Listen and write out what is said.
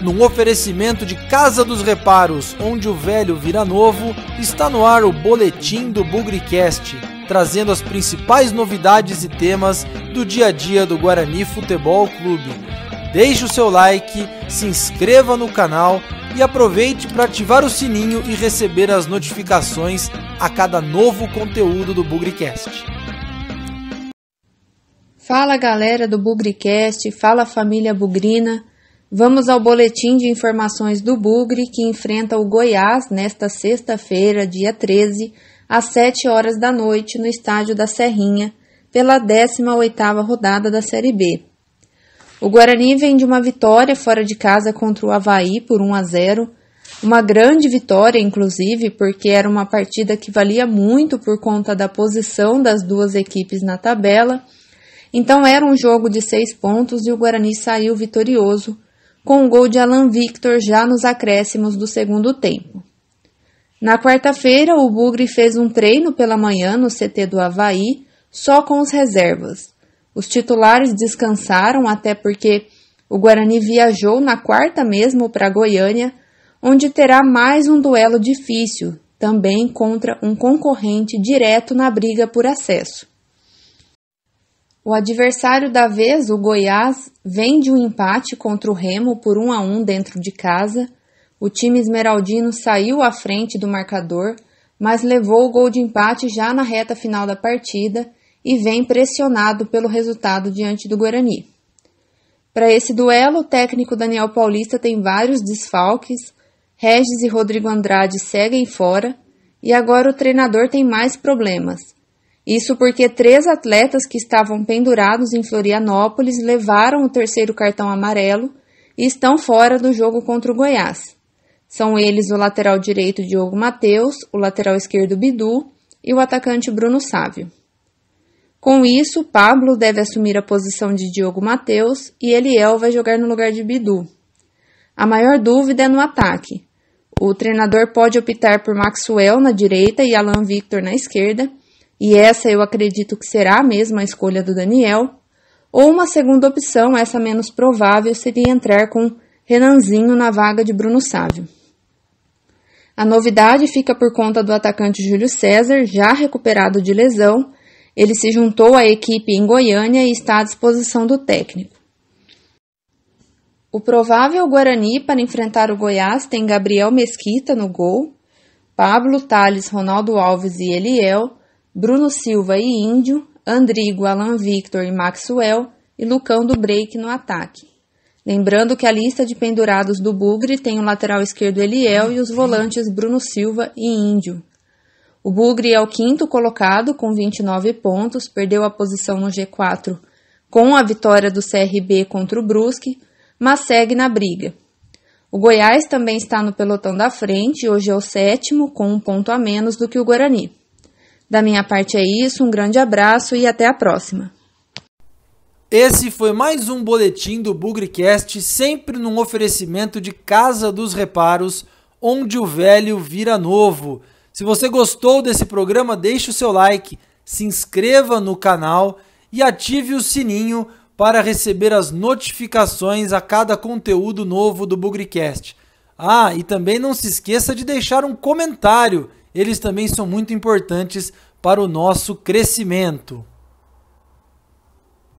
Num oferecimento de Casa dos Reparos, onde o velho vira novo, está no ar o Boletim do Bugrecast, trazendo as principais novidades e temas do dia a dia do Guarani Futebol Clube. Deixe o seu like, se inscreva no canal e aproveite para ativar o sininho e receber as notificações a cada novo conteúdo do Bugrecast. Fala galera do Bugrecast, fala família Bugrina. Vamos ao boletim de informações do Bugre, que enfrenta o Goiás nesta sexta-feira, dia 13, às 7 horas da noite, no estádio da Serrinha, pela 18ª rodada da Série B. O Guarani vem de uma vitória fora de casa contra o Havaí por 1 a 0, uma grande vitória, inclusive, porque era uma partida que valia muito por conta da posição das duas equipes na tabela. Então era um jogo de seis pontos e o Guarani saiu vitorioso com um gol de Alan Victor já nos acréscimos do segundo tempo. Na quarta-feira, o Bugre fez um treino pela manhã no CT do Havaí, só com os reservas. Os titulares descansaram até porque o Guarani viajou na quarta mesmo para Goiânia, onde terá mais um duelo difícil, também contra um concorrente direto na briga por acesso. O adversário da vez, o Goiás, vem de um empate contra o Remo por 1 a 1 dentro de casa. O time esmeraldino saiu à frente do marcador, mas levou o gol de empate já na reta final da partida e vem pressionado pelo resultado diante do Guarani. Para esse duelo, o técnico Daniel Paulista tem vários desfalques, Regis e Rodrigo Andrade seguem fora e agora o treinador tem mais problemas. Isso porque três atletas que estavam pendurados em Florianópolis levaram o terceiro cartão amarelo e estão fora do jogo contra o Goiás. São eles o lateral direito Diogo Mateus, o lateral esquerdo Bidu e o atacante Bruno Sávio. Com isso, Pablo deve assumir a posição de Diogo Mateus e Eliel vai jogar no lugar de Bidu. A maior dúvida é no ataque. O treinador pode optar por Maxwell na direita e Alan Victor na esquerda e essa eu acredito que será a mesma escolha do Daniel, ou uma segunda opção, essa menos provável, seria entrar com Renanzinho na vaga de Bruno Sávio. A novidade fica por conta do atacante Júlio César, já recuperado de lesão. Ele se juntou à equipe em Goiânia e está à disposição do técnico. O provável Guarani para enfrentar o Goiás tem Gabriel Mesquita no gol, Pablo Thales, Ronaldo Alves e Eliel, Bruno Silva e Índio, Andrigo, Alan Victor e Maxwell e Lucão do Break no ataque. Lembrando que a lista de pendurados do Bugre tem o lateral esquerdo Eliel e os volantes Bruno Silva e Índio. O Bugre é o quinto colocado com 29 pontos, perdeu a posição no G4 com a vitória do CRB contra o Brusque, mas segue na briga. O Goiás também está no pelotão da frente, hoje é o sétimo, com um ponto a menos do que o Guarani. Da minha parte é isso, um grande abraço e até a próxima. Esse foi mais um boletim do Bugrecast, sempre num oferecimento de Casa dos Reparos, onde o velho vira novo. Se você gostou desse programa, deixe o seu like, se inscreva no canal e ative o sininho para receber as notificações a cada conteúdo novo do Bugrecast. Ah, e também não se esqueça de deixar um comentário eles também são muito importantes para o nosso crescimento.